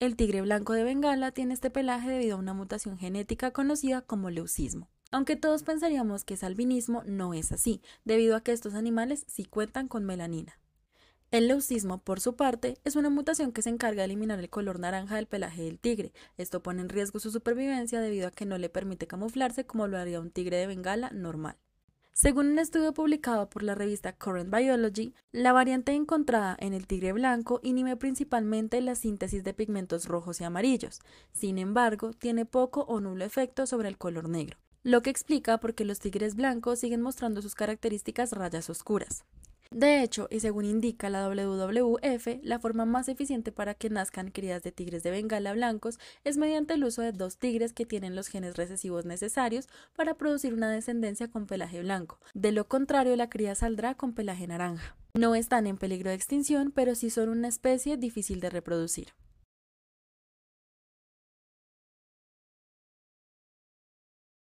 El tigre blanco de Bengala tiene este pelaje debido a una mutación genética conocida como leucismo. Aunque todos pensaríamos que es albinismo, no es así, debido a que estos animales sí cuentan con melanina. El leucismo, por su parte, es una mutación que se encarga de eliminar el color naranja del pelaje del tigre. Esto pone en riesgo su supervivencia debido a que no le permite camuflarse como lo haría un tigre de Bengala normal. Según un estudio publicado por la revista Current Biology, la variante encontrada en el tigre blanco inhibe principalmente la síntesis de pigmentos rojos y amarillos, sin embargo, tiene poco o nulo efecto sobre el color negro, lo que explica por qué los tigres blancos siguen mostrando sus características rayas oscuras. De hecho, y según indica la WWF, la forma más eficiente para que nazcan crías de tigres de Bengala blancos es mediante el uso de dos tigres que tienen los genes recesivos necesarios para producir una descendencia con pelaje blanco. De lo contrario, la cría saldrá con pelaje naranja. No están en peligro de extinción, pero sí son una especie difícil de reproducir.